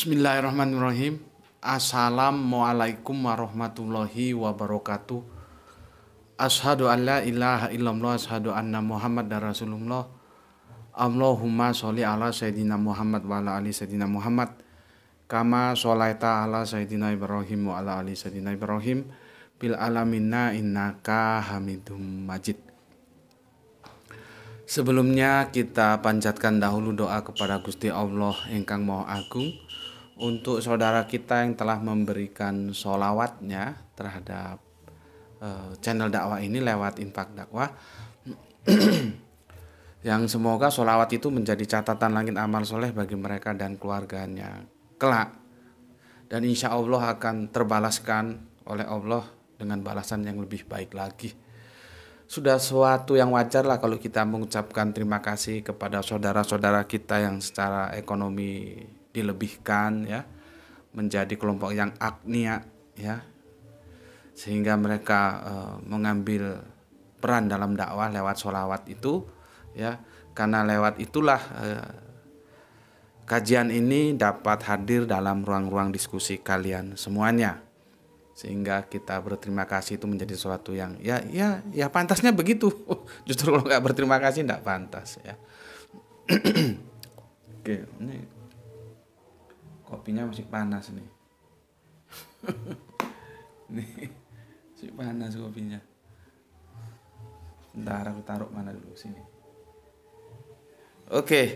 Bismillahirrahmanirrahim. Assalamualaikum warahmatullahi wabarakatuh. Ashadu an la ilaha illallah ashadu anna muhammad dan rasulullah. Allahumma sholli ala sayyidina muhammad wa ala ali sayyidina muhammad. Kama sholaita ala sayyidina ibrahim wa ala ali sayyidina ibrahim. Bil alamina innaka hamidum majid. Sebelumnya kita panjatkan dahulu doa kepada Gusti Allah engkang Maha Agung untuk saudara kita yang telah memberikan solawatnya terhadap uh, channel dakwah ini lewat infak dakwah yang semoga solawat itu menjadi catatan langit amal soleh bagi mereka dan keluarganya kelak dan insya Allah akan terbalaskan oleh Allah dengan balasan yang lebih baik lagi sudah suatu yang wajar lah kalau kita mengucapkan terima kasih kepada saudara-saudara kita yang secara ekonomi dilebihkan ya menjadi kelompok yang agnia ya sehingga mereka e, mengambil peran dalam dakwah lewat sholawat itu ya karena lewat itulah e, kajian ini dapat hadir dalam ruang-ruang diskusi kalian semuanya sehingga kita berterima kasih itu menjadi sesuatu yang ya ya ya pantasnya begitu oh, justru kalau nggak berterima kasih tidak pantas ya oke ini kopinya masih panas nih nih masih panas kopinya ntar aku taruh mana dulu sini oke okay.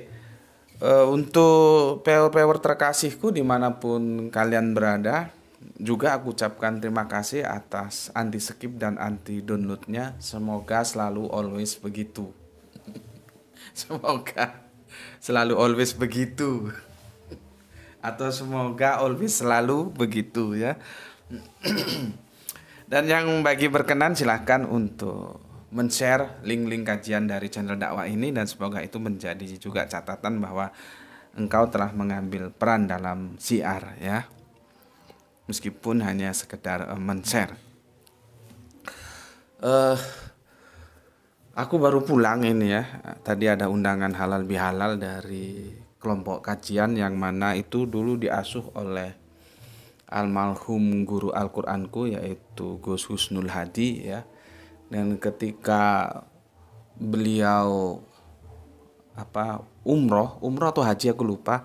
uh, eh, untuk power terkasihku dimanapun kalian berada juga aku ucapkan terima kasih atas anti skip dan anti downloadnya. Semoga selalu always begitu. Semoga selalu always begitu atau semoga always selalu begitu ya. Dan yang bagi berkenan silahkan untuk men-share link-link kajian dari channel dakwah ini dan semoga itu menjadi juga catatan bahwa engkau telah mengambil peran dalam siar ya. Meskipun hanya sekedar eh, men-share. Uh, aku baru pulang ini ya. Tadi ada undangan halal bihalal dari kelompok kajian yang mana itu dulu diasuh oleh almarhum guru Al-Qur'anku yaitu Gus Husnul Hadi ya. Dan ketika beliau apa umroh, umroh atau haji aku lupa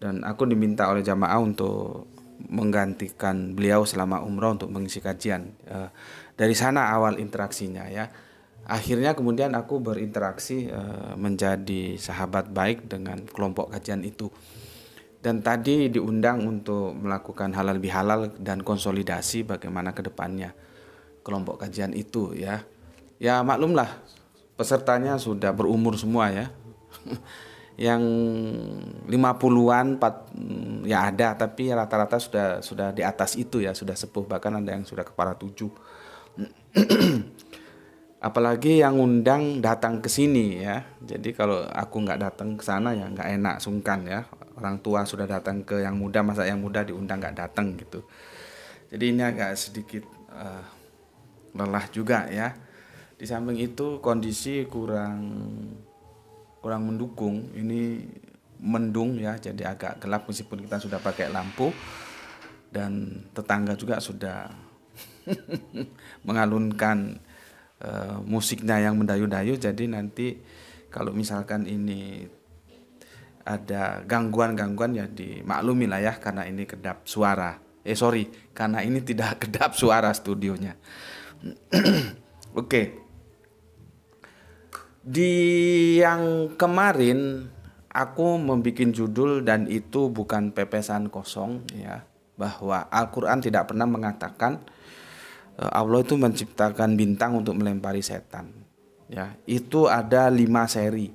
dan aku diminta oleh jamaah untuk menggantikan beliau selama umroh untuk mengisi kajian. Eh, dari sana awal interaksinya ya akhirnya kemudian aku berinteraksi e, menjadi sahabat baik dengan kelompok kajian itu dan tadi diundang untuk melakukan halal bihalal dan konsolidasi bagaimana kedepannya kelompok kajian itu ya ya maklumlah pesertanya sudah berumur semua ya yang 50-an mm, ya ada tapi rata-rata sudah sudah di atas itu ya sudah sepuh bahkan ada yang sudah kepala tujuh apalagi yang undang datang ke sini ya jadi kalau aku nggak datang ke sana ya nggak enak sungkan ya orang tua sudah datang ke yang muda masa yang muda diundang nggak datang gitu jadi ini agak sedikit uh, lelah juga ya di samping itu kondisi kurang kurang mendukung ini mendung ya jadi agak gelap meskipun kita sudah pakai lampu dan tetangga juga sudah mengalunkan Eh, musiknya yang mendayu-dayu jadi nanti kalau misalkan ini ada gangguan-gangguan ya dimaklumi lah ya karena ini kedap suara. Eh sorry, karena ini tidak kedap suara studionya. Oke. Okay. Di yang kemarin aku membuat judul dan itu bukan pepesan kosong ya bahwa Al-Qur'an tidak pernah mengatakan Eh, Allah itu menciptakan bintang untuk melempari setan. Ya, itu ada lima seri.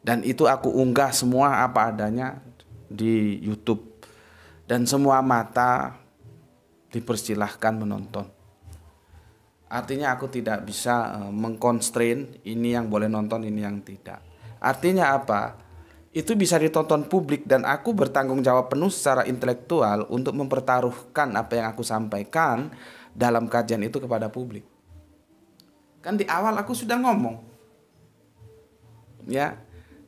Dan itu aku unggah semua apa adanya di YouTube. Dan semua mata dipersilahkan menonton. Artinya aku tidak bisa eh, mengkonstrain ini yang boleh nonton, ini yang tidak. Artinya apa? Itu bisa ditonton publik dan aku bertanggung jawab penuh secara intelektual untuk mempertaruhkan apa yang aku sampaikan dalam kajian itu kepada publik. Kan di awal aku sudah ngomong. Ya.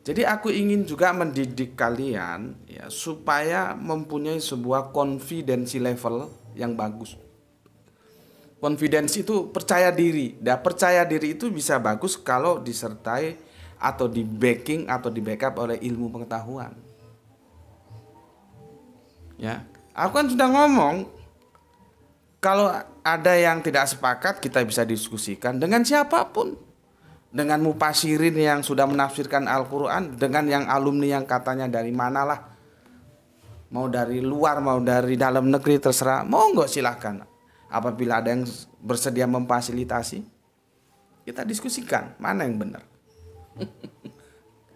Jadi aku ingin juga mendidik kalian ya supaya mempunyai sebuah confidence level yang bagus. Confidence itu percaya diri. Dan nah, percaya diri itu bisa bagus kalau disertai atau di backing atau di backup oleh ilmu pengetahuan. Ya, aku kan sudah ngomong kalau ada yang tidak sepakat, kita bisa diskusikan dengan siapapun. Dengan mupasirin yang sudah menafsirkan Al-Quran, dengan yang alumni yang katanya dari manalah. Mau dari luar, mau dari dalam negeri, terserah. Mau nggak silahkan. Apabila ada yang bersedia memfasilitasi, kita diskusikan mana yang benar.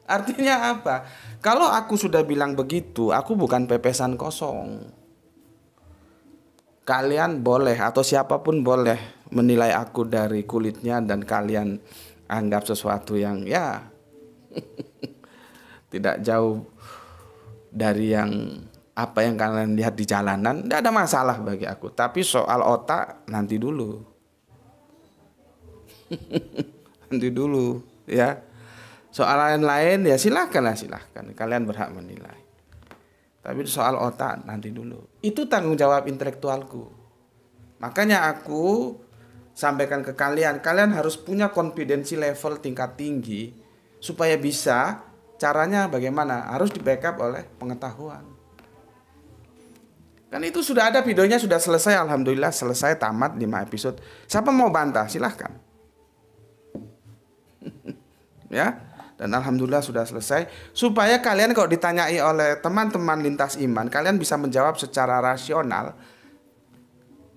Artinya apa? Kalau aku sudah bilang begitu, aku bukan pepesan kosong kalian boleh atau siapapun boleh menilai aku dari kulitnya dan kalian anggap sesuatu yang ya tidak jauh dari yang apa yang kalian lihat di jalanan tidak ada masalah bagi aku tapi soal otak nanti dulu nanti dulu ya soal lain-lain ya silahkan lah silahkan kalian berhak menilai tapi soal otak nanti dulu. Itu tanggung jawab intelektualku. Makanya aku sampaikan ke kalian, kalian harus punya konfidensi level tingkat tinggi supaya bisa caranya bagaimana harus di backup oleh pengetahuan. Kan itu sudah ada videonya sudah selesai alhamdulillah selesai tamat 5 episode. Siapa mau bantah silahkan. ya dan alhamdulillah sudah selesai supaya kalian kalau ditanyai oleh teman-teman lintas iman kalian bisa menjawab secara rasional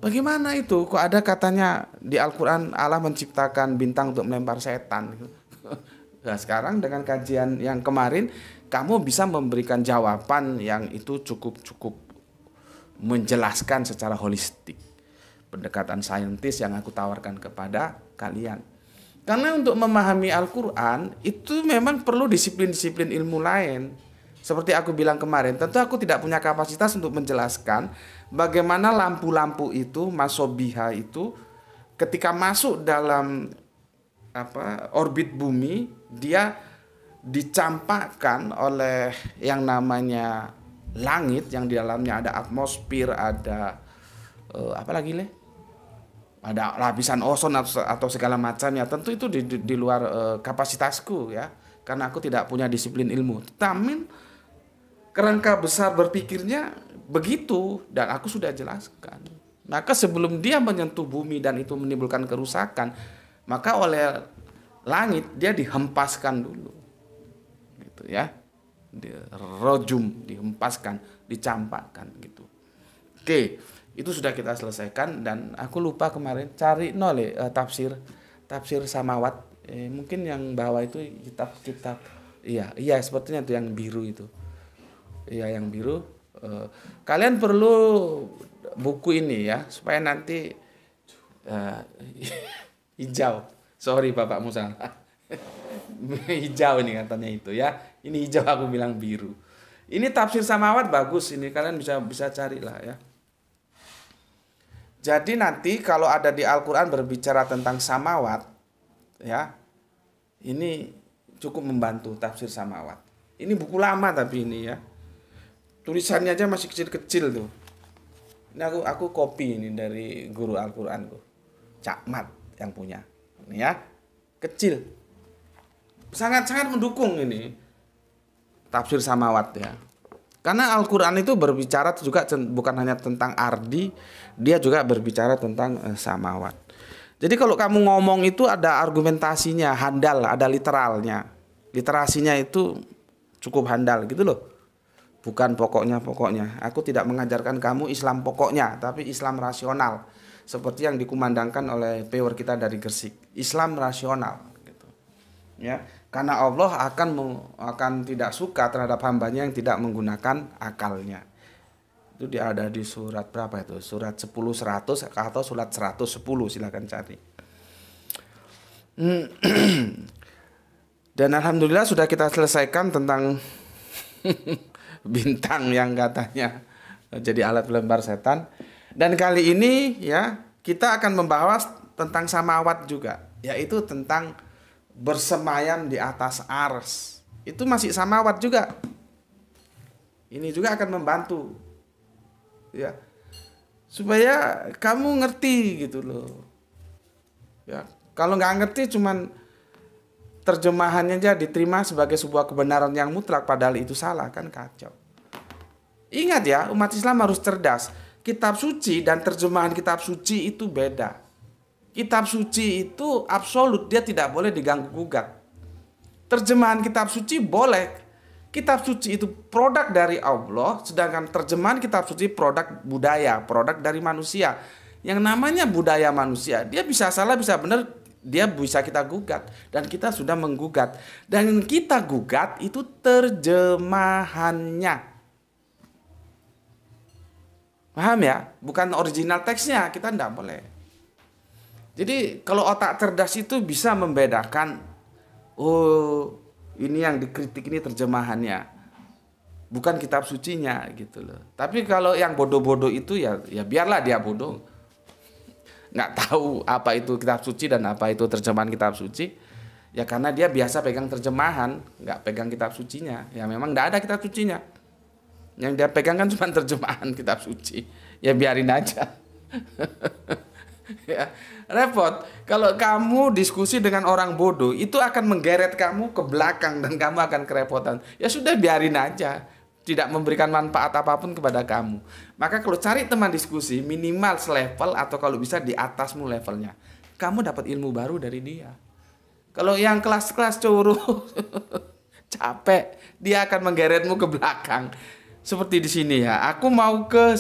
bagaimana itu kok ada katanya di Al-Qur'an Allah menciptakan bintang untuk melempar setan nah sekarang dengan kajian yang kemarin kamu bisa memberikan jawaban yang itu cukup-cukup menjelaskan secara holistik pendekatan saintis yang aku tawarkan kepada kalian karena untuk memahami Al-Quran itu memang perlu disiplin-disiplin ilmu lain. Seperti aku bilang kemarin, tentu aku tidak punya kapasitas untuk menjelaskan bagaimana lampu-lampu itu, masobiha itu, ketika masuk dalam apa orbit bumi, dia dicampakkan oleh yang namanya langit yang di dalamnya ada atmosfer, ada uh, apa lagi leh? ada lapisan ozon atau, atau segala ya tentu itu di, di, di luar uh, kapasitasku ya karena aku tidak punya disiplin ilmu tamin kerangka besar berpikirnya begitu dan aku sudah jelaskan maka sebelum dia menyentuh bumi dan itu menimbulkan kerusakan maka oleh langit dia dihempaskan dulu gitu ya dirojum dihempaskan dicampakkan gitu oke okay itu sudah kita selesaikan dan aku lupa kemarin cari nol ya, eh, tafsir tafsir samawat eh, mungkin yang bawah itu kitab-kitab iya iya sepertinya itu yang biru itu iya yang biru eh, kalian perlu buku ini ya supaya nanti eh, hijau sorry bapak Musa hijau ini katanya itu ya ini hijau aku bilang biru ini tafsir samawat bagus ini kalian bisa bisa carilah ya jadi nanti kalau ada di Al-Qur'an berbicara tentang samawat ya. Ini cukup membantu tafsir samawat. Ini buku lama tapi ini ya. Tulisannya aja masih kecil-kecil tuh. Ini aku aku copy ini dari guru al tuh Cakmat yang punya. Ini ya. Kecil. Sangat-sangat mendukung ini tafsir samawat ya. Karena Al-Quran itu berbicara juga bukan hanya tentang ardi, dia juga berbicara tentang eh, samawat. Jadi kalau kamu ngomong itu ada argumentasinya, handal, ada literalnya. Literasinya itu cukup handal gitu loh. Bukan pokoknya-pokoknya. Aku tidak mengajarkan kamu Islam pokoknya, tapi Islam rasional. Seperti yang dikumandangkan oleh pewer kita dari Gersik, Islam rasional. Gitu. Ya karena Allah akan akan tidak suka terhadap hambanya yang tidak menggunakan akalnya itu dia ada di surat berapa itu surat 10 100 atau surat 110 silahkan cari dan alhamdulillah sudah kita selesaikan tentang bintang yang katanya jadi alat pelembar setan dan kali ini ya kita akan membahas tentang samawat juga yaitu tentang bersemayam di atas ars. Itu masih samawat juga. Ini juga akan membantu. Ya. Supaya kamu ngerti gitu loh. Ya, kalau nggak ngerti cuman terjemahannya aja diterima sebagai sebuah kebenaran yang mutlak padahal itu salah kan kacau. Ingat ya, umat Islam harus cerdas. Kitab suci dan terjemahan kitab suci itu beda kitab suci itu absolut, dia tidak boleh diganggu gugat. Terjemahan kitab suci boleh. Kitab suci itu produk dari Allah, sedangkan terjemahan kitab suci produk budaya, produk dari manusia. Yang namanya budaya manusia, dia bisa salah, bisa benar, dia bisa kita gugat dan kita sudah menggugat. Dan kita gugat itu terjemahannya. Paham ya? Bukan original teksnya, kita tidak boleh. Jadi kalau otak cerdas itu bisa membedakan oh ini yang dikritik ini terjemahannya. Bukan kitab sucinya gitu loh. Tapi kalau yang bodoh-bodoh itu ya ya biarlah dia bodoh. Nggak tahu apa itu kitab suci dan apa itu terjemahan kitab suci. Ya karena dia biasa pegang terjemahan, nggak pegang kitab sucinya. Ya memang nggak ada kitab sucinya. Yang dia pegang kan cuma terjemahan kitab suci. Ya biarin aja. ya repot kalau kamu diskusi dengan orang bodoh itu akan menggeret kamu ke belakang dan kamu akan kerepotan ya sudah biarin aja tidak memberikan manfaat apapun kepada kamu maka kalau cari teman diskusi minimal selevel atau kalau bisa di atasmu levelnya kamu dapat ilmu baru dari dia kalau yang kelas-kelas curu capek dia akan menggeretmu ke belakang seperti di sini ya aku mau ke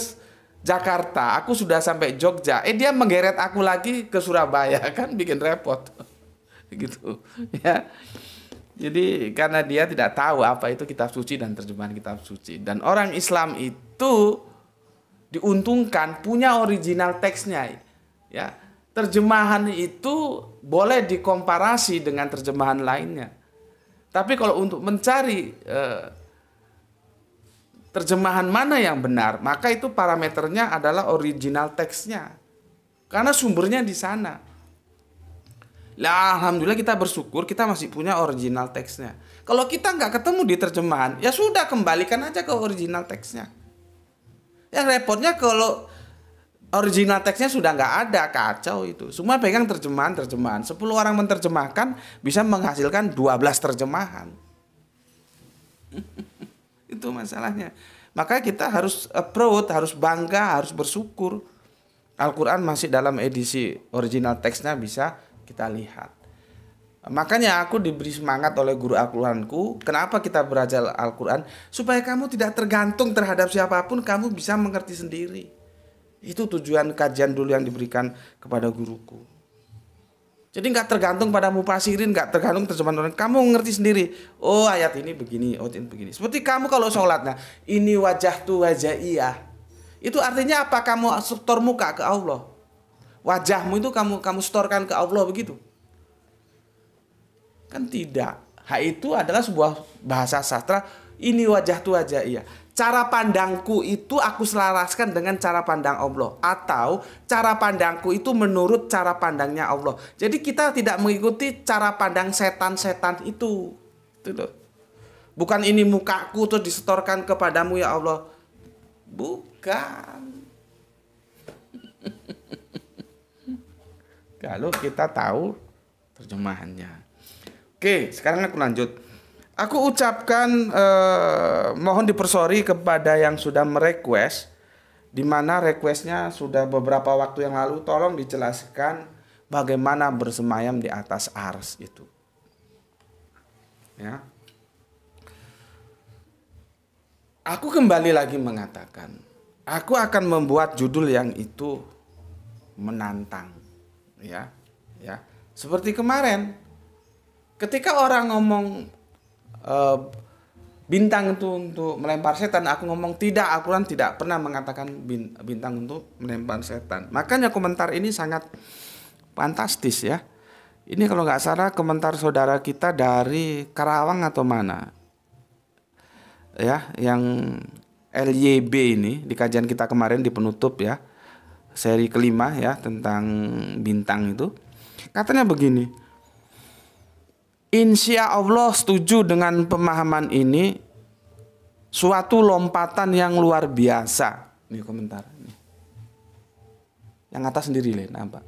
Jakarta, aku sudah sampai Jogja. Eh dia menggeret aku lagi ke Surabaya kan bikin repot. gitu ya. Jadi karena dia tidak tahu apa itu kitab suci dan terjemahan kitab suci dan orang Islam itu diuntungkan punya original teksnya ya. Terjemahan itu boleh dikomparasi dengan terjemahan lainnya. Tapi kalau untuk mencari eh, terjemahan mana yang benar, maka itu parameternya adalah original teksnya. Karena sumbernya di sana. Lah, alhamdulillah kita bersyukur kita masih punya original teksnya. Kalau kita nggak ketemu di terjemahan, ya sudah kembalikan aja ke original teksnya. Yang repotnya kalau original teksnya sudah nggak ada kacau itu. Semua pegang terjemahan terjemahan. 10 orang menerjemahkan bisa menghasilkan 12 terjemahan itu masalahnya. Maka kita harus proud, harus bangga, harus bersyukur. Al-Quran masih dalam edisi original teksnya bisa kita lihat. Makanya aku diberi semangat oleh guru Al-Quranku. Kenapa kita belajar Al-Quran? Supaya kamu tidak tergantung terhadap siapapun, kamu bisa mengerti sendiri. Itu tujuan kajian dulu yang diberikan kepada guruku. Jadi nggak tergantung pada mufasirin, nggak tergantung terjemahan orang. Kamu ngerti sendiri. Oh ayat ini begini, oh ini begini. Seperti kamu kalau sholat, nah ini wajah tuh wajah iya. Itu artinya apa? Kamu setor muka ke Allah. Wajahmu itu kamu kamu setorkan ke Allah begitu. Kan tidak. Hak itu adalah sebuah bahasa sastra ini wajah tuh aja iya cara pandangku itu aku selaraskan dengan cara pandang Allah atau cara pandangku itu menurut cara pandangnya Allah. Jadi kita tidak mengikuti cara pandang setan-setan itu. Itu loh. Bukan ini mukaku tuh disetorkan kepadamu ya Allah. Bukan. Kalau kita tahu terjemahannya. Oke, sekarang aku lanjut. Aku ucapkan eh, mohon dipersori kepada yang sudah merequest di mana requestnya sudah beberapa waktu yang lalu tolong dijelaskan bagaimana bersemayam di atas ars itu. Ya. Aku kembali lagi mengatakan, aku akan membuat judul yang itu menantang. Ya. Ya. Seperti kemarin ketika orang ngomong Eh, bintang itu untuk melempar setan aku ngomong tidak aku kan tidak pernah mengatakan bintang untuk melempar setan makanya komentar ini sangat fantastis ya ini kalau nggak salah komentar saudara kita dari Karawang atau mana ya yang LYB ini di kajian kita kemarin di penutup ya seri kelima ya tentang bintang itu katanya begini insya Allah setuju dengan pemahaman ini suatu lompatan yang luar biasa. Ini komentar. Ini. Yang atas sendiri lain apa?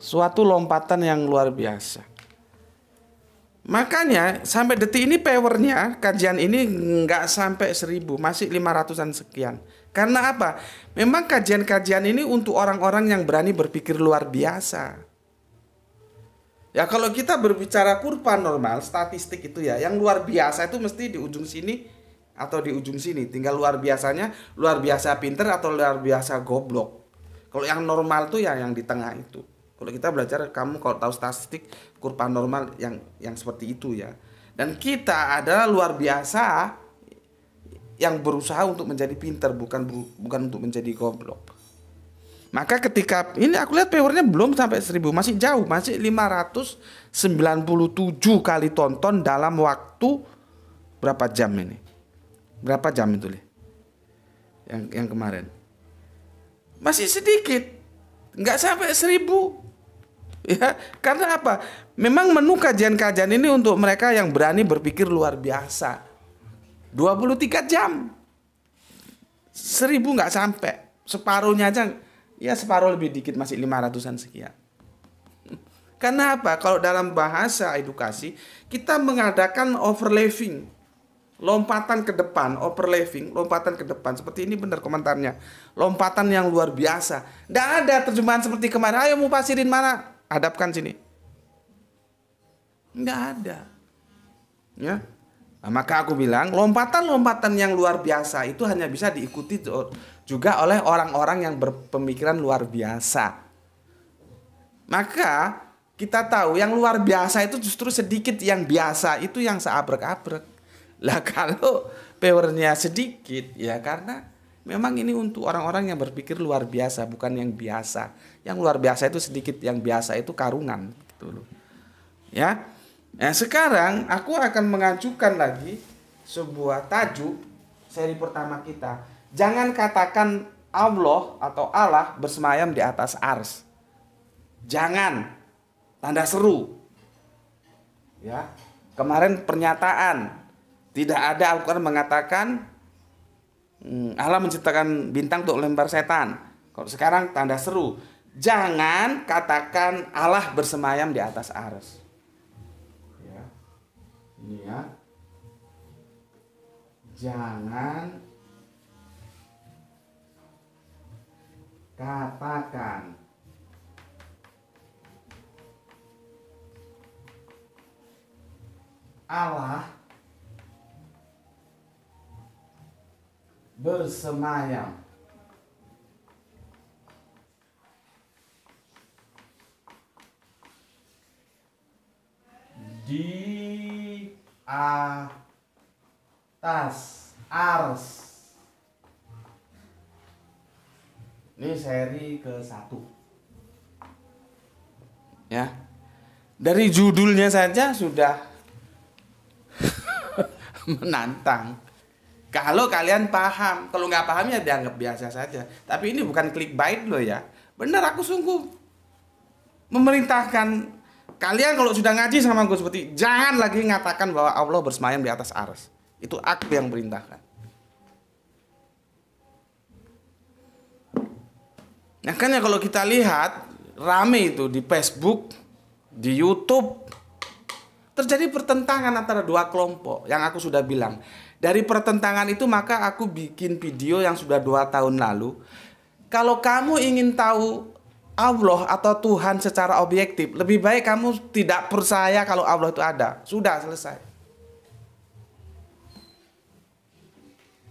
Suatu lompatan yang luar biasa. Makanya sampai detik ini powernya kajian ini nggak sampai seribu, masih lima ratusan sekian. Karena apa? Memang kajian-kajian ini untuk orang-orang yang berani berpikir luar biasa. Ya kalau kita berbicara kurva normal, statistik itu ya, yang luar biasa itu mesti di ujung sini atau di ujung sini. Tinggal luar biasanya, luar biasa pinter atau luar biasa goblok. Kalau yang normal tuh ya yang di tengah itu. Kalau kita belajar kamu kalau tahu statistik kurva normal yang yang seperti itu ya. Dan kita adalah luar biasa yang berusaha untuk menjadi pinter bukan bukan untuk menjadi goblok. Maka ketika ini aku lihat powernya belum sampai 1000, masih jauh, masih 597 kali tonton dalam waktu berapa jam ini? Berapa jam itu, lihat Yang yang kemarin. Masih sedikit. Nggak sampai 1000. Ya, karena apa? Memang menu kajian-kajian ini untuk mereka yang berani berpikir luar biasa. 23 jam. 1000 nggak sampai. Separuhnya aja ya separuh lebih dikit masih 500-an sekian. Karena apa? Kalau dalam bahasa edukasi, kita mengadakan overleving. Lompatan ke depan, overleving, lompatan ke depan. Seperti ini benar komentarnya. Lompatan yang luar biasa. Tidak ada terjemahan seperti kemarin. Ayo mau pasirin mana? Hadapkan sini. Nggak ada. Ya. Nah, maka aku bilang, lompatan-lompatan yang luar biasa itu hanya bisa diikuti juga oleh orang-orang yang berpemikiran luar biasa. Maka kita tahu yang luar biasa itu justru sedikit yang biasa itu yang seabrek-abrek. Lah kalau powernya sedikit ya karena memang ini untuk orang-orang yang berpikir luar biasa bukan yang biasa. Yang luar biasa itu sedikit, yang biasa itu karungan gitu loh. Ya. Nah, sekarang aku akan mengajukan lagi sebuah tajuk seri pertama kita Jangan katakan Allah atau Allah bersemayam di atas ars. Jangan tanda seru. Ya. Kemarin pernyataan tidak ada Al-Qur'an mengatakan hmm, Allah menciptakan bintang untuk lempar setan. Kalau sekarang tanda seru. Jangan katakan Allah bersemayam di atas ars. Ya. Ini ya. Jangan katakan Allah bersemayam di atas ars Ini seri ke satu. Ya. Dari judulnya saja sudah menantang. Kalau kalian paham, kalau nggak paham ya dianggap biasa saja. Tapi ini bukan clickbait loh ya. Benar aku sungguh memerintahkan kalian kalau sudah ngaji sama gue seperti jangan lagi ngatakan bahwa Allah bersemayam di atas ars. Itu aku yang perintahkan. Nah kan ya kalau kita lihat rame itu di Facebook, di YouTube terjadi pertentangan antara dua kelompok yang aku sudah bilang. Dari pertentangan itu maka aku bikin video yang sudah dua tahun lalu. Kalau kamu ingin tahu Allah atau Tuhan secara objektif, lebih baik kamu tidak percaya kalau Allah itu ada. Sudah selesai.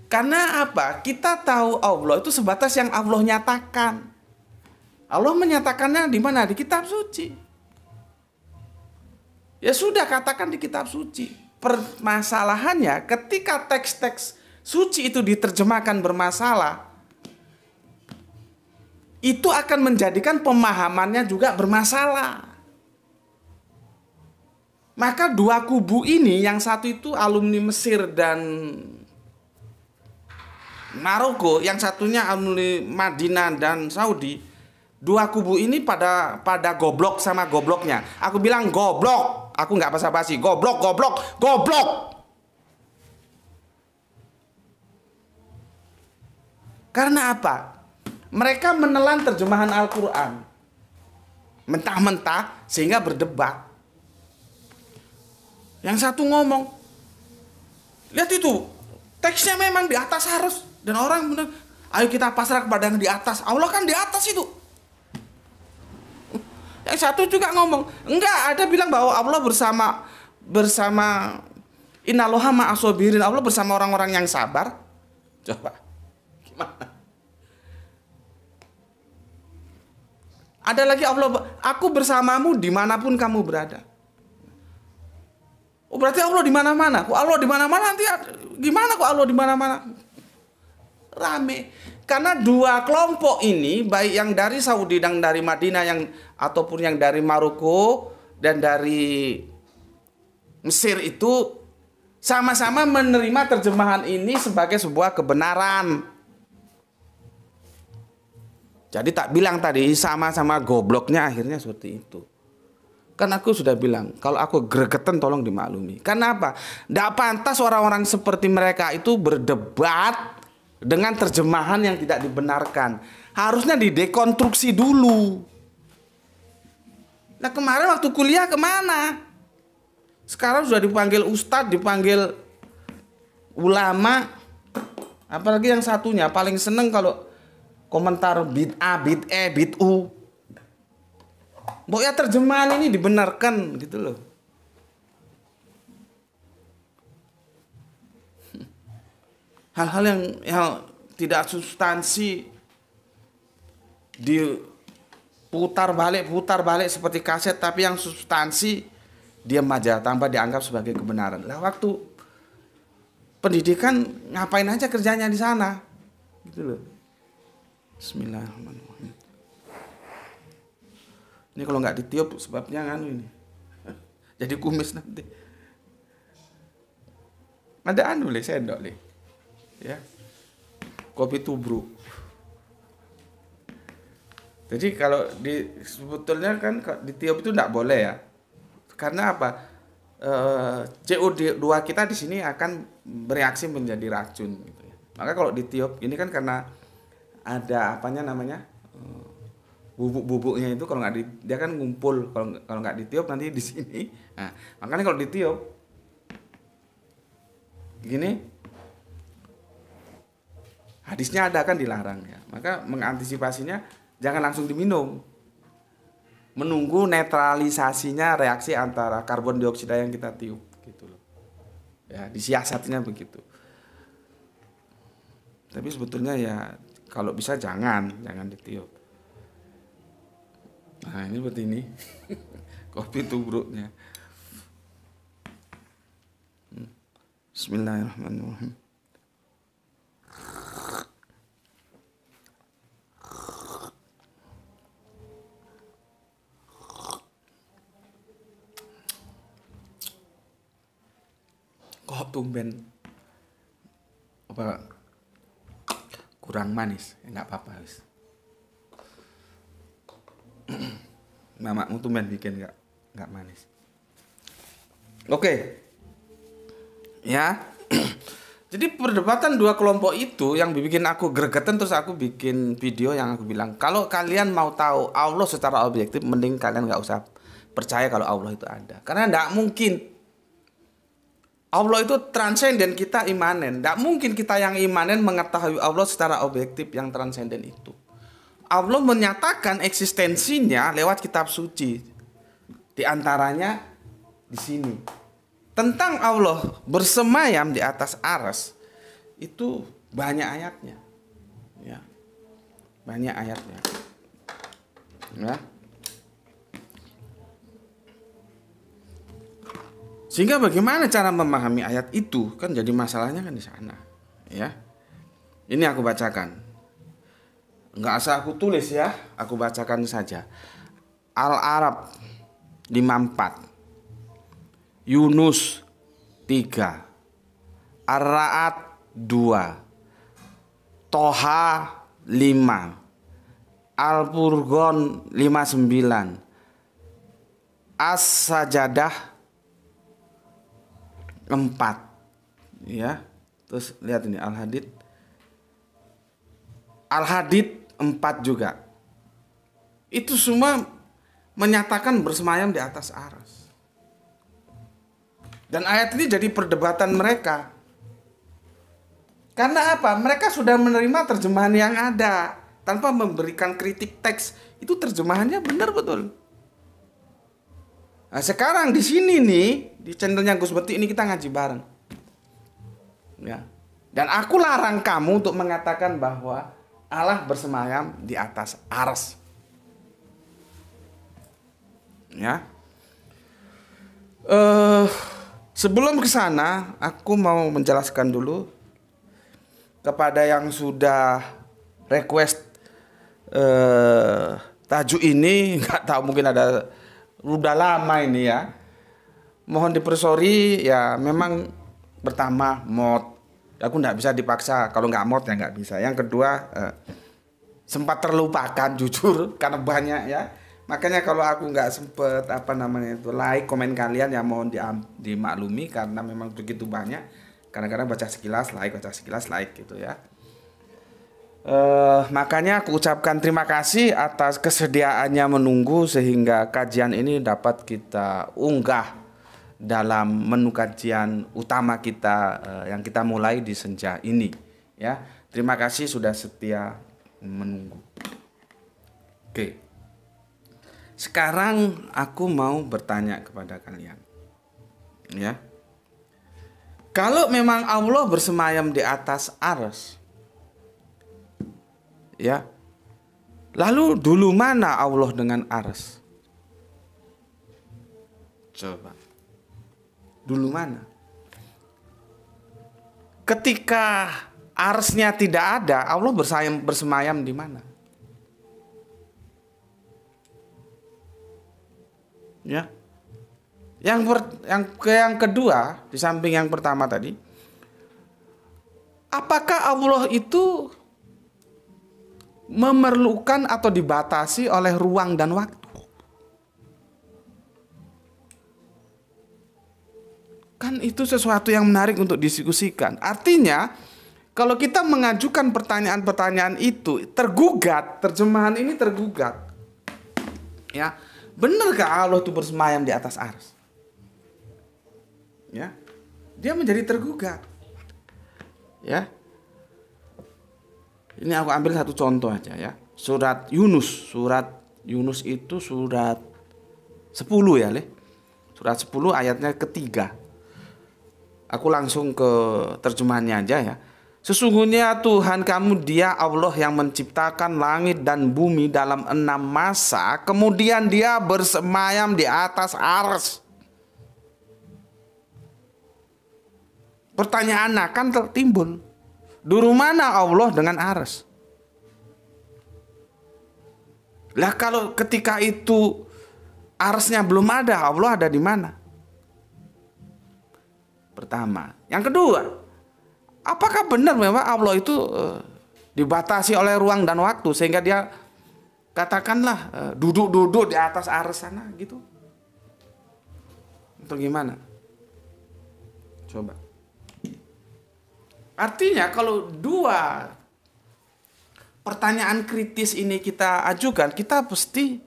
Karena apa? Kita tahu Allah itu sebatas yang Allah nyatakan. Allah menyatakannya di mana? Di kitab suci. Ya sudah katakan di kitab suci. Permasalahannya ketika teks-teks suci itu diterjemahkan bermasalah, itu akan menjadikan pemahamannya juga bermasalah. Maka dua kubu ini, yang satu itu alumni Mesir dan Maroko, yang satunya alumni Madinah dan Saudi, dua kubu ini pada pada goblok sama gobloknya. Aku bilang goblok. Aku nggak basa-basi. Goblok, goblok, goblok. Karena apa? Mereka menelan terjemahan Al-Quran. Mentah-mentah sehingga berdebat. Yang satu ngomong. Lihat itu. Teksnya memang di atas harus. Dan orang benar. Ayo kita pasrah kepada yang di atas. Allah kan di atas itu eh satu juga ngomong enggak ada bilang bahwa Allah bersama bersama Inaloha ma'asobirin Allah bersama orang-orang yang sabar coba gimana ada lagi Allah aku bersamamu dimanapun kamu berada oh berarti Allah dimana mana kok Allah dimana mana nanti gimana kok Allah dimana mana rame karena dua kelompok ini baik yang dari Saudi dan dari Madinah yang ataupun yang dari Maroko dan dari Mesir itu sama-sama menerima terjemahan ini sebagai sebuah kebenaran. Jadi tak bilang tadi sama-sama gobloknya akhirnya seperti itu. Kan aku sudah bilang kalau aku gregetan tolong dimaklumi. Kenapa? apa? Tidak pantas orang-orang seperti mereka itu berdebat dengan terjemahan yang tidak dibenarkan. Harusnya didekonstruksi dulu. Nah kemarin waktu kuliah kemana? Sekarang sudah dipanggil ustadz, dipanggil ulama. Apalagi yang satunya paling seneng kalau komentar bit a, bit e, bit u. Mbok ya terjemahan ini dibenarkan gitu loh. hal-hal yang yang tidak substansi di putar balik putar balik seperti kaset tapi yang substansi dia aja tanpa dianggap sebagai kebenaran lah waktu pendidikan ngapain aja kerjanya di sana gitu loh Bismillahirrahmanirrahim ini kalau nggak ditiup sebabnya kan ini jadi kumis nanti ada anu le sendok le ya kopi tubruk jadi kalau di sebetulnya kan di tiup itu tidak boleh ya karena apa e, eh, CO2 kita di sini akan bereaksi menjadi racun gitu ya. maka kalau di tiup ini kan karena ada apanya namanya eh, bubuk-bubuknya itu kalau nggak di, dia kan ngumpul kalau kalau nggak ditiup nanti di sini nah, makanya kalau ditiup gini hadisnya ada kan dilarang ya maka mengantisipasinya jangan langsung diminum menunggu netralisasinya reaksi antara karbon dioksida yang kita tiup gitu loh ya disiasatnya begitu tapi sebetulnya ya kalau bisa jangan jangan ditiup nah ini seperti ini kopi tubruknya hmm. Bismillahirrahmanirrahim kok tumben apa kurang manis nggak apa-apa wis mamamu tumben bikin nggak nggak manis oke okay. ya jadi perdebatan dua kelompok itu yang bikin aku gregetan terus aku bikin video yang aku bilang kalau kalian mau tahu Allah secara objektif mending kalian nggak usah percaya kalau Allah itu ada karena tidak mungkin Allah itu transenden kita imanen. Tidak mungkin kita yang imanen mengetahui Allah secara objektif yang transenden itu. Allah menyatakan eksistensinya lewat kitab suci. Di antaranya di sini. Tentang Allah bersemayam di atas aras itu banyak ayatnya. Ya. Banyak ayatnya. Ya. Sehingga bagaimana cara memahami ayat itu kan jadi masalahnya kan di sana, ya. Ini aku bacakan. Enggak usah aku tulis ya, aku bacakan saja. Al-Arab 54. Yunus 3. Ar-Ra'at 2. Toha 5. Al-Furqan 59. As-Sajadah empat, ya terus lihat ini al hadid al hadid empat juga itu semua menyatakan bersemayam di atas aras dan ayat ini jadi perdebatan mereka karena apa mereka sudah menerima terjemahan yang ada tanpa memberikan kritik teks itu terjemahannya benar betul Nah, sekarang di sini nih, di channelnya Gus seperti ini kita ngaji bareng. Ya. Dan aku larang kamu untuk mengatakan bahwa Allah bersemayam di atas ars. Ya. Eh, sebelum ke sana, aku mau menjelaskan dulu kepada yang sudah request eh, tajuk ini, nggak tahu mungkin ada udah lama ini ya mohon dipersori ya memang pertama mod aku nggak bisa dipaksa kalau nggak mod ya nggak bisa yang kedua eh, sempat terlupakan jujur karena banyak ya makanya kalau aku nggak sempet apa namanya itu like komen kalian ya mohon di, dimaklumi karena memang begitu banyak kadang-kadang baca sekilas like baca sekilas like gitu ya Uh, makanya aku ucapkan terima kasih atas kesediaannya menunggu sehingga kajian ini dapat kita unggah dalam menu kajian utama kita uh, yang kita mulai di senja ini ya. Terima kasih sudah setia menunggu. Oke. Sekarang aku mau bertanya kepada kalian. Ya. Kalau memang Allah bersemayam di atas ars ya. Lalu dulu mana Allah dengan Ars? Coba. Dulu mana? Ketika arsnya tidak ada, Allah bersayam, bersemayam di mana? Ya. Yang per, yang yang kedua, di samping yang pertama tadi, apakah Allah itu memerlukan atau dibatasi oleh ruang dan waktu. Kan itu sesuatu yang menarik untuk didiskusikan. Artinya, kalau kita mengajukan pertanyaan-pertanyaan itu tergugat, terjemahan ini tergugat. Ya, benarkah Allah itu bersemayam di atas ars? Ya. Dia menjadi tergugat. Ya. Ini aku ambil satu contoh aja ya. Surat Yunus, surat Yunus itu surat 10 ya, Le. Surat 10 ayatnya ketiga. Aku langsung ke terjemahannya aja ya. Sesungguhnya Tuhan kamu dia Allah yang menciptakan langit dan bumi dalam enam masa. Kemudian dia bersemayam di atas ars. Pertanyaan akan tertimbun Duru mana Allah dengan aras? Lah kalau ketika itu arsnya belum ada, Allah ada di mana? Pertama. Yang kedua, apakah benar memang Allah itu eh, dibatasi oleh ruang dan waktu sehingga dia katakanlah eh, duduk-duduk di atas ars sana gitu? Atau gimana? Coba. Artinya kalau dua pertanyaan kritis ini kita ajukan, kita pasti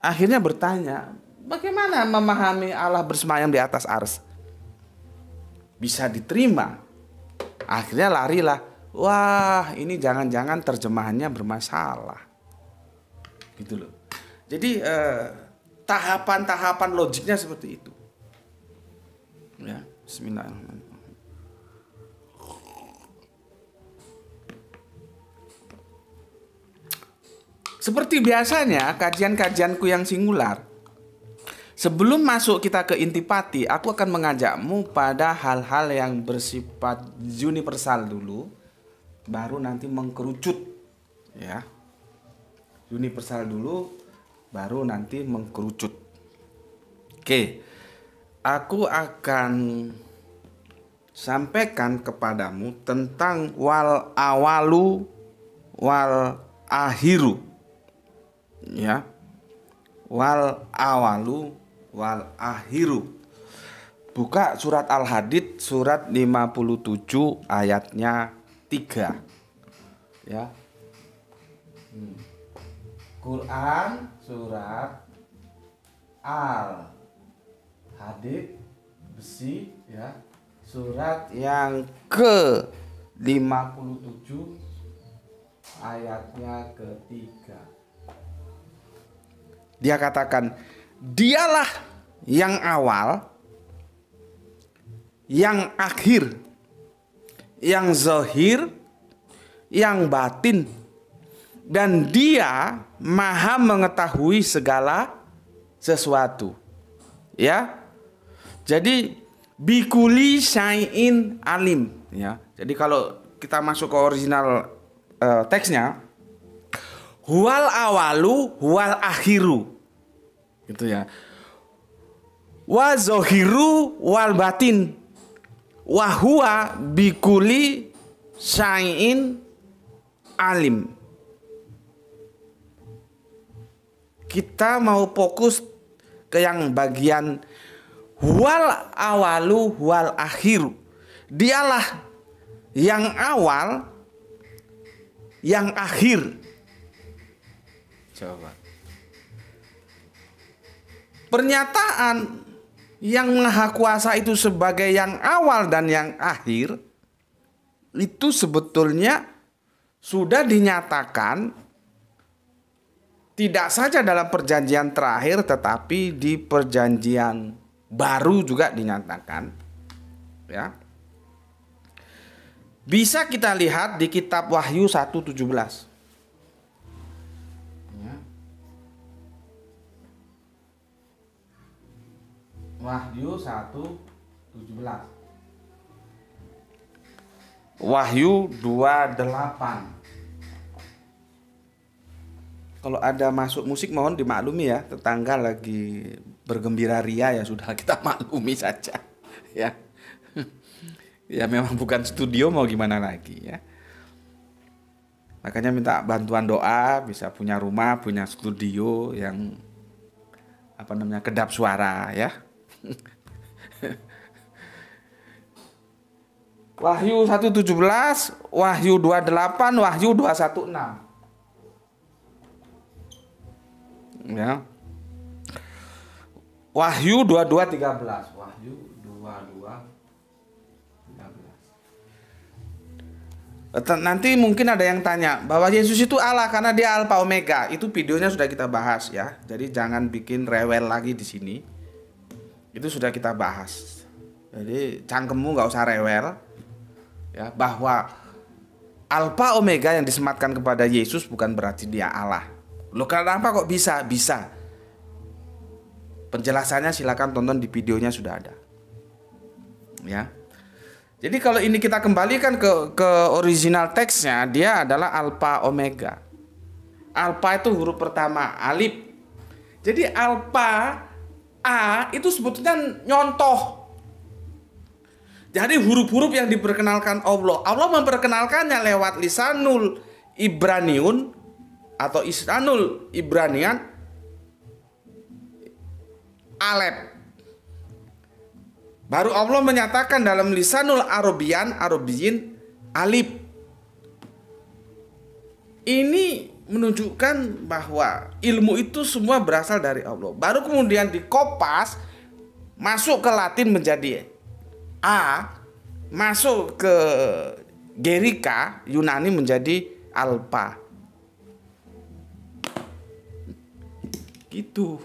akhirnya bertanya, bagaimana memahami Allah bersemayam di atas ars? Bisa diterima. Akhirnya larilah. Wah, ini jangan-jangan terjemahannya bermasalah. Gitu loh. Jadi eh, tahapan-tahapan logiknya seperti itu. Ya, bismillahirrahmanirrahim. Seperti biasanya, kajian-kajianku yang singular. Sebelum masuk kita ke intipati, aku akan mengajakmu pada hal-hal yang bersifat universal dulu, baru nanti mengkerucut, ya. Universal dulu, baru nanti mengkerucut. Oke, aku akan sampaikan kepadamu tentang wal awalu wal akhiru ya wal awalu wal akhiru buka surat al-hadid surat 57 ayatnya 3 ya hmm. Quran surat al hadid besi ya surat yang ke 57 ayatnya ketiga dia katakan, "Dialah yang awal, yang akhir, yang zahir, yang batin, dan Dia Maha mengetahui segala sesuatu." Ya. Jadi bikuli syai'in alim ya. Jadi kalau kita masuk ke original uh, teksnya Wal awalu wal akhiru gitu ya wa zohiru wal batin Wahua bikuli syai'in alim kita mau fokus ke yang bagian wal awalu wal akhiru dialah yang awal yang akhir Jawa. Pernyataan yang maha kuasa itu sebagai yang awal dan yang akhir itu sebetulnya sudah dinyatakan tidak saja dalam perjanjian terakhir tetapi di perjanjian baru juga dinyatakan ya bisa kita lihat di kitab Wahyu 117 Wahyu 17 Wahyu 28. Kalau ada masuk musik mohon dimaklumi ya, tetangga lagi bergembira ria ya sudah kita maklumi saja ya. ya memang bukan studio mau gimana lagi ya. Makanya minta bantuan doa bisa punya rumah, punya studio yang apa namanya kedap suara ya. Wahyu 117, Wahyu 28, Wahyu 216. Ya. Wahyu 2213, Wahyu 2213. Nanti mungkin ada yang tanya bahwa Yesus itu Allah karena dia Alfa Omega. Itu videonya sudah kita bahas ya. Jadi jangan bikin rewel lagi di sini itu sudah kita bahas jadi cangkemmu nggak usah rewel ya bahwa alfa omega yang disematkan kepada Yesus bukan berarti dia Allah lo kenapa kok bisa bisa penjelasannya silakan tonton di videonya sudah ada ya jadi kalau ini kita kembalikan ke ke original teksnya dia adalah alfa omega alfa itu huruf pertama alif jadi alfa A itu sebetulnya nyontoh. Jadi huruf-huruf yang diperkenalkan Allah, Allah memperkenalkannya lewat lisanul Ibraniun atau istanul Ibranian Alep. Baru Allah menyatakan dalam lisanul Arabian, Arabiyin, Alif. Ini menunjukkan bahwa ilmu itu semua berasal dari Allah. Baru kemudian dikopas masuk ke Latin menjadi A, masuk ke Gerika Yunani menjadi Alpa. Gitu.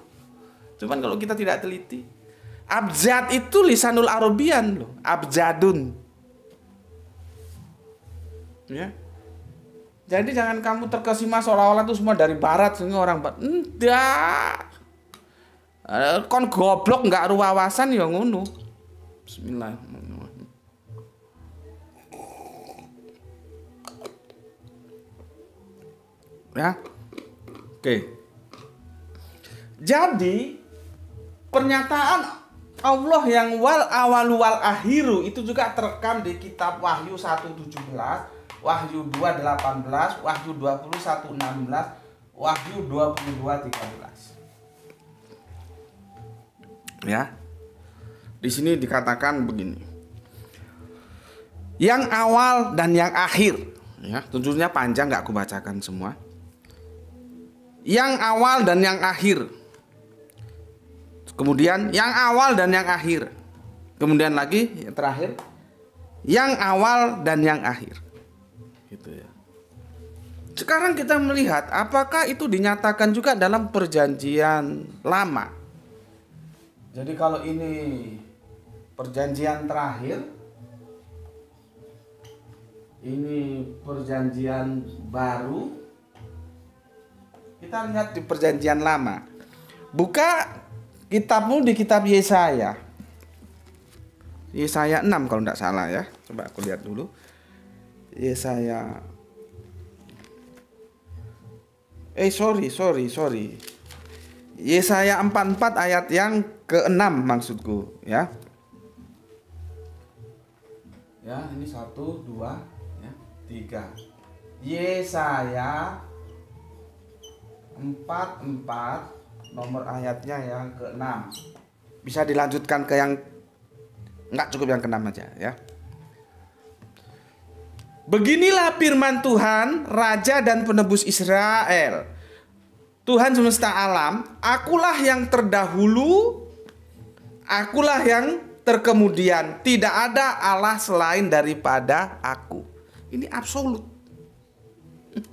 Cuman kalau kita tidak teliti, abjad itu lisanul Arabian loh, abjadun. Ya. Yeah jadi jangan kamu terkesima seolah-olah itu semua dari barat semua orang barat. Enggak. Eh, kon goblok enggak ruwawasan wawasan ya ngono. Bismillahirrahmanirrahim. Ya. Oke. Jadi pernyataan Allah yang wal awal wal akhiru itu juga terekam di kitab Wahyu 117 Wahyu 2:18, Wahyu 21:16, Wahyu 22:13. Ya. Di sini dikatakan begini. Yang awal dan yang akhir, ya, tentunya panjang nggak aku bacakan semua. Yang awal dan yang akhir. Kemudian yang awal dan yang akhir. Kemudian lagi yang terakhir yang awal dan yang akhir gitu ya sekarang kita melihat apakah itu dinyatakan juga dalam perjanjian lama jadi kalau ini perjanjian terakhir ini perjanjian baru kita lihat di perjanjian lama buka kitabmu di kitab Yesaya Yesaya 6 kalau tidak salah ya coba aku lihat dulu Yesaya ya, eh sorry sorry sorry Yesaya 44 ayat yang ke-6 maksudku ya ya ini 1 2 ya tiga Yesaya 44 nomor ayatnya yang ke-6 bisa dilanjutkan ke yang enggak cukup yang ke-6 aja ya Beginilah firman Tuhan, Raja dan Penebus Israel. Tuhan semesta alam, akulah yang terdahulu, akulah yang terkemudian. Tidak ada Allah selain daripada aku. Ini absolut.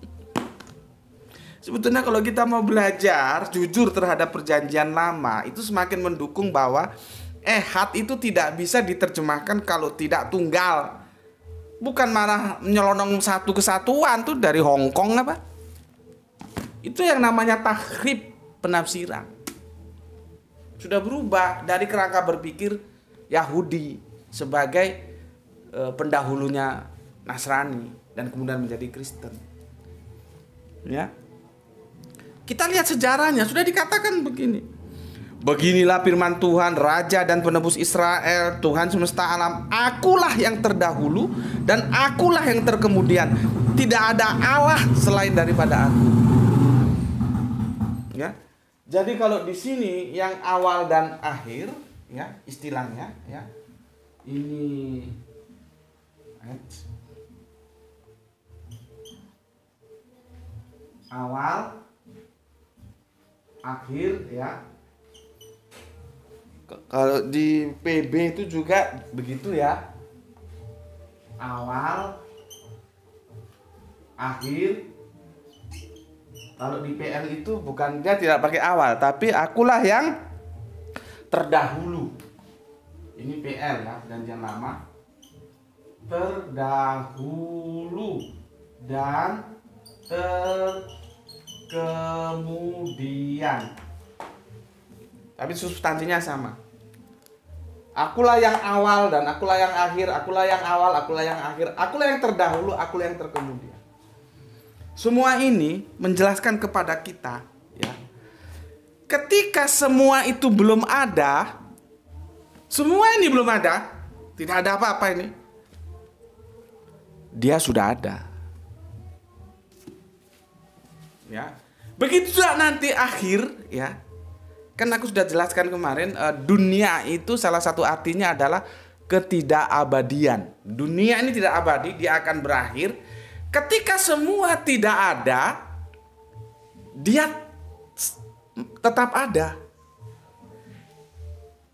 Sebetulnya kalau kita mau belajar jujur terhadap perjanjian lama, itu semakin mendukung bahwa eh ehad itu tidak bisa diterjemahkan kalau tidak tunggal bukan marah nyelonong satu kesatuan tuh dari Hong Kong apa? Itu yang namanya takrib penafsiran. Sudah berubah dari kerangka berpikir Yahudi sebagai e, pendahulunya Nasrani dan kemudian menjadi Kristen. Ya. Kita lihat sejarahnya sudah dikatakan begini. Beginilah firman Tuhan, Raja dan Penebus Israel, Tuhan semesta alam. Akulah yang terdahulu dan akulah yang terkemudian. Tidak ada Allah selain daripada aku. Ya. Jadi kalau di sini yang awal dan akhir, ya istilahnya, ya ini awal akhir ya kalau di PB itu juga begitu ya. Awal, akhir. Kalau di PL itu bukan dia tidak pakai awal, tapi akulah yang terdahulu. Ini PL ya, perjanjian lama. Terdahulu dan terkemudian. Tapi substansinya sama. Akulah yang awal dan akulah yang akhir, akulah yang awal, akulah yang akhir, akulah yang terdahulu, akulah yang terkemudian. Semua ini menjelaskan kepada kita, ya. Ketika semua itu belum ada, semua ini belum ada, tidak ada apa-apa ini. Dia sudah ada. Ya. Begitu juga nanti akhir, ya kan aku sudah jelaskan kemarin uh, dunia itu salah satu artinya adalah ketidakabadian. Dunia ini tidak abadi, dia akan berakhir. Ketika semua tidak ada, dia tetap ada.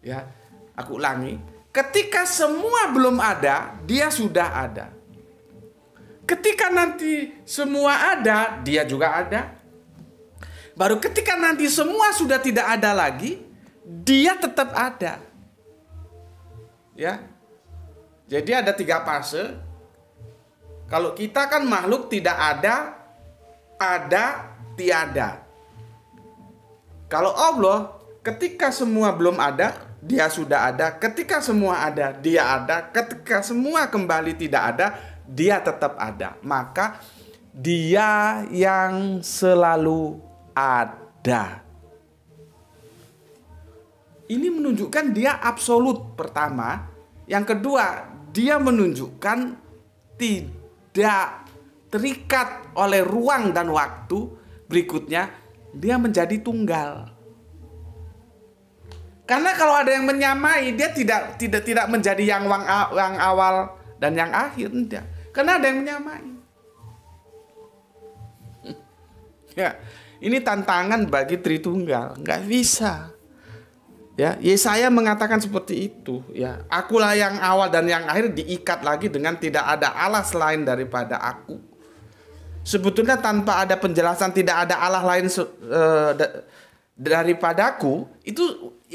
Ya, aku ulangi. Ketika semua belum ada, dia sudah ada. Ketika nanti semua ada, dia juga ada. Baru ketika nanti semua sudah tidak ada lagi, dia tetap ada. Ya. Jadi ada tiga fase. Kalau kita kan makhluk tidak ada, ada, tiada. Kalau Allah ketika semua belum ada, dia sudah ada. Ketika semua ada, dia ada. Ketika semua kembali tidak ada, dia tetap ada. Maka dia yang selalu ada. Ini menunjukkan dia absolut pertama, yang kedua dia menunjukkan tidak terikat oleh ruang dan waktu. Berikutnya dia menjadi tunggal. Karena kalau ada yang menyamai dia tidak tidak tidak menjadi yang wang, yang awal dan yang akhir tidak. Karena ada yang menyamai. ya. Ini tantangan bagi Tritunggal, nggak bisa. Ya, Yesaya mengatakan seperti itu, ya. Akulah yang awal dan yang akhir diikat lagi dengan tidak ada Allah selain daripada aku. Sebetulnya tanpa ada penjelasan tidak ada Allah lain uh, eh, daripadaku, itu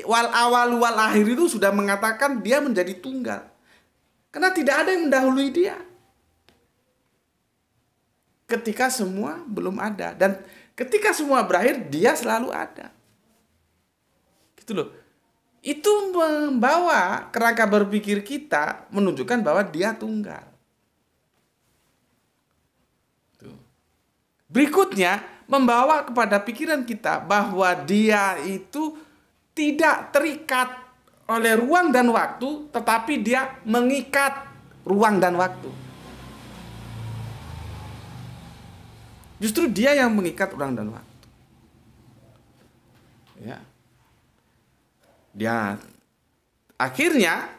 wal awal wal akhir itu sudah mengatakan dia menjadi tunggal. Karena tidak ada yang mendahului dia ketika semua belum ada dan Ketika semua berakhir, dia selalu ada. Gitu loh. Itu membawa kerangka berpikir kita menunjukkan bahwa dia tunggal. Berikutnya, membawa kepada pikiran kita bahwa dia itu tidak terikat oleh ruang dan waktu, tetapi dia mengikat ruang dan waktu. Justru dia yang mengikat orang dan waktu. Ya. Dia akhirnya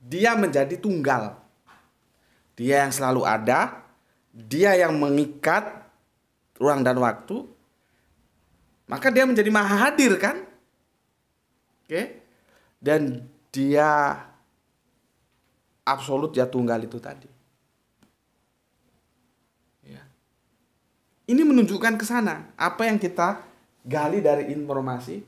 dia menjadi tunggal. Dia yang selalu ada, dia yang mengikat ruang dan waktu, maka dia menjadi maha hadir kan? Oke. Dan dia absolut ya tunggal itu tadi. Ini menunjukkan ke sana apa yang kita gali dari informasi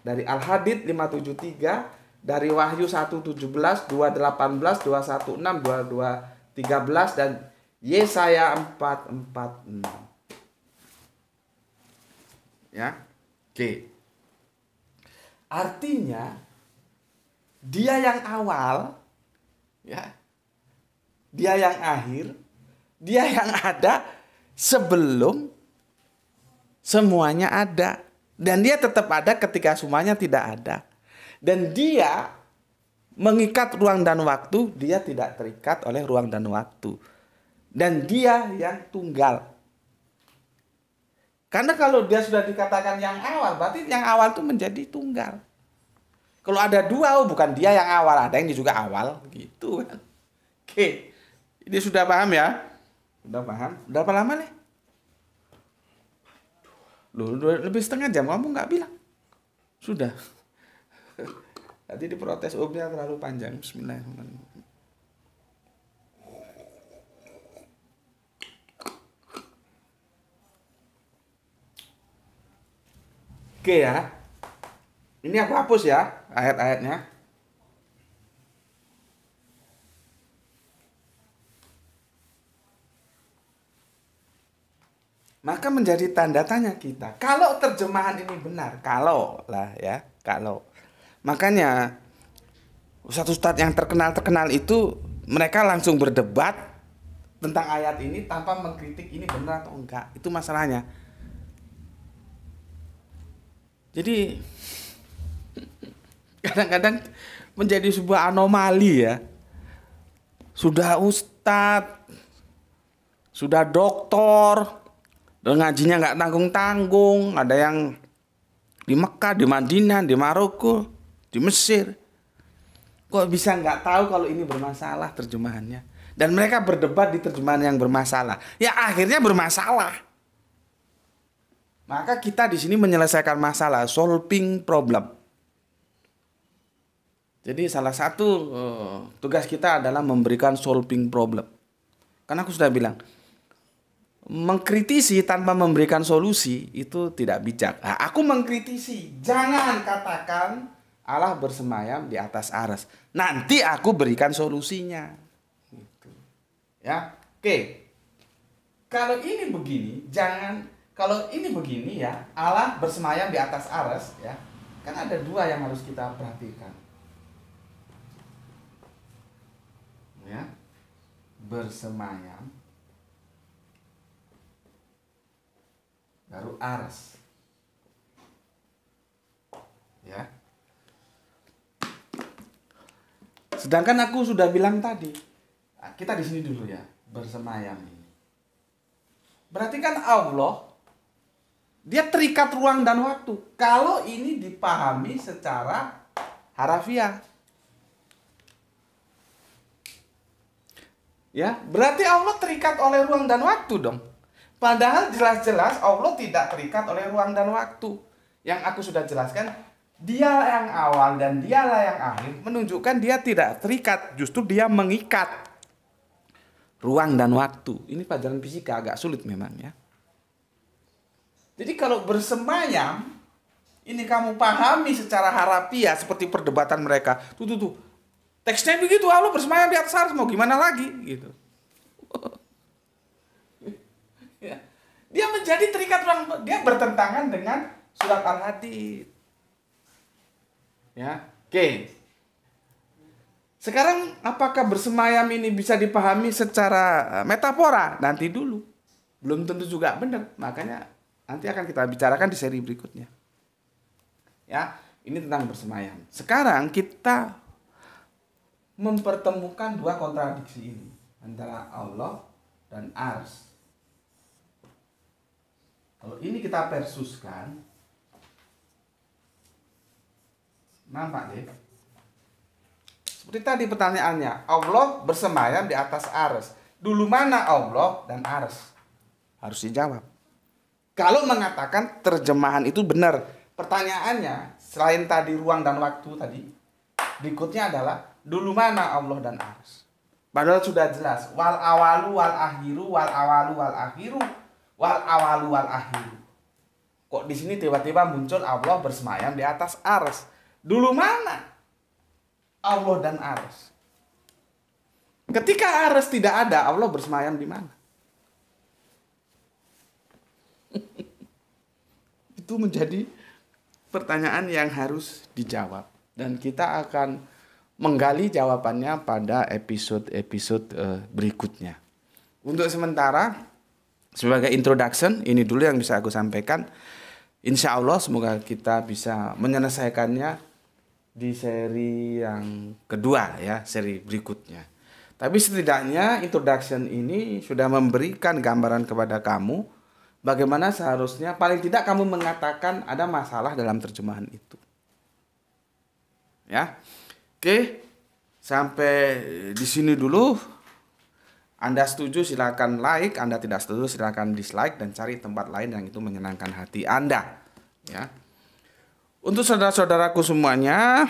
dari Al-Hadid 573, dari Wahyu 117, 218, 216, 22, 13 dan Yesaya 446. Ya. Oke. Artinya dia yang awal ya dia yang akhir, dia yang ada, sebelum semuanya ada. Dan dia tetap ada ketika semuanya tidak ada. Dan dia mengikat ruang dan waktu, dia tidak terikat oleh ruang dan waktu. Dan dia yang tunggal. Karena kalau dia sudah dikatakan yang awal, berarti yang awal itu menjadi tunggal. Kalau ada dua, oh bukan dia yang awal, ada yang juga awal, gitu kan. Oke, ini sudah paham ya? Udah paham? Udah berapa lama nih? Loh, lebih setengah jam kamu nggak bilang. Sudah. Tadi diprotes umnya terlalu panjang. Bismillahirrahmanirrahim. Oke ya. Ini aku hapus ya ayat-ayatnya. maka menjadi tanda tanya kita. Kalau terjemahan ini benar, kalau lah ya, kalau. Makanya satu ustadz yang terkenal-terkenal itu mereka langsung berdebat tentang ayat ini tanpa mengkritik ini benar atau enggak. Itu masalahnya. Jadi kadang-kadang menjadi sebuah anomali ya. Sudah ustadz, sudah doktor, ngajinya nggak tanggung tanggung ada yang di Mekah di Madinah di Maroko di Mesir kok bisa nggak tahu kalau ini bermasalah terjemahannya dan mereka berdebat di terjemahan yang bermasalah ya akhirnya bermasalah maka kita di sini menyelesaikan masalah solving problem jadi salah satu eh, tugas kita adalah memberikan solving problem. Karena aku sudah bilang, mengkritisi tanpa memberikan solusi itu tidak bijak. Nah, aku mengkritisi, jangan katakan Allah bersemayam di atas aras. Nanti aku berikan solusinya. Gitu. Ya, oke. Kalau ini begini, jangan kalau ini begini ya, Allah bersemayam di atas aras ya. Kan ada dua yang harus kita perhatikan. Ya. Bersemayam baru aras ya sedangkan aku sudah bilang tadi nah, kita di sini dulu ya bersemayam ini berarti kan Allah dia terikat ruang dan waktu kalau ini dipahami secara harafiah ya berarti Allah terikat oleh ruang dan waktu dong Padahal jelas-jelas Allah tidak terikat oleh ruang dan waktu. Yang aku sudah jelaskan, dia yang awal dan dialah yang akhir menunjukkan dia tidak terikat, justru dia mengikat ruang dan waktu. Ini pelajaran fisika agak sulit memang ya. Jadi kalau bersemayam ini kamu pahami secara harafiah seperti perdebatan mereka. Tuh tuh tuh. Teksnya begitu, Allah bersemayam di atas ars mau gimana lagi gitu. Dia menjadi terikat orang dia bertentangan dengan surat Al-Hadid. Ya, oke. Sekarang apakah bersemayam ini bisa dipahami secara eh, metafora? Nanti dulu. Belum tentu juga benar. Makanya nanti akan kita bicarakan di seri berikutnya. Ya, ini tentang bersemayam. Sekarang kita mempertemukan dua kontradiksi ini antara Allah dan ars kalau ini kita persuskan, nampak deh. Seperti tadi pertanyaannya, Allah bersemayam di atas ars. Dulu mana Allah dan ars? Harus dijawab. Kalau mengatakan terjemahan itu benar, pertanyaannya selain tadi ruang dan waktu tadi, berikutnya adalah dulu mana Allah dan ars? Padahal sudah jelas, wal awalu wal akhiru wal awalu wal akhiru wal awalu wal akhir. Kok di sini tiba-tiba muncul Allah bersemayam di atas ars? Dulu mana? Allah dan ars. Ketika ars tidak ada, Allah bersemayam di mana? Itu menjadi pertanyaan yang harus dijawab dan kita akan menggali jawabannya pada episode-episode eh, berikutnya. Untuk sementara sebagai introduction ini dulu yang bisa aku sampaikan. Insya Allah semoga kita bisa menyelesaikannya di seri yang kedua ya, seri berikutnya. Tapi setidaknya introduction ini sudah memberikan gambaran kepada kamu bagaimana seharusnya paling tidak kamu mengatakan ada masalah dalam terjemahan itu. Ya. Oke. Sampai di sini dulu anda setuju silakan like, Anda tidak setuju silakan dislike dan cari tempat lain yang itu menyenangkan hati Anda. Ya. Untuk saudara-saudaraku semuanya,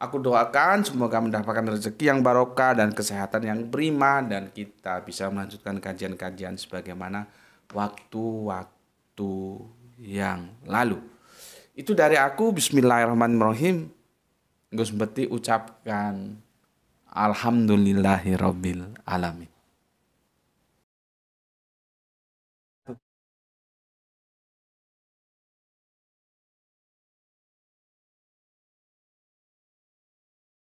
aku doakan semoga mendapatkan rezeki yang barokah dan kesehatan yang prima dan kita bisa melanjutkan kajian-kajian sebagaimana waktu-waktu yang lalu. Itu dari aku Bismillahirrahmanirrahim. Gus Beti ucapkan Rabbil alamin.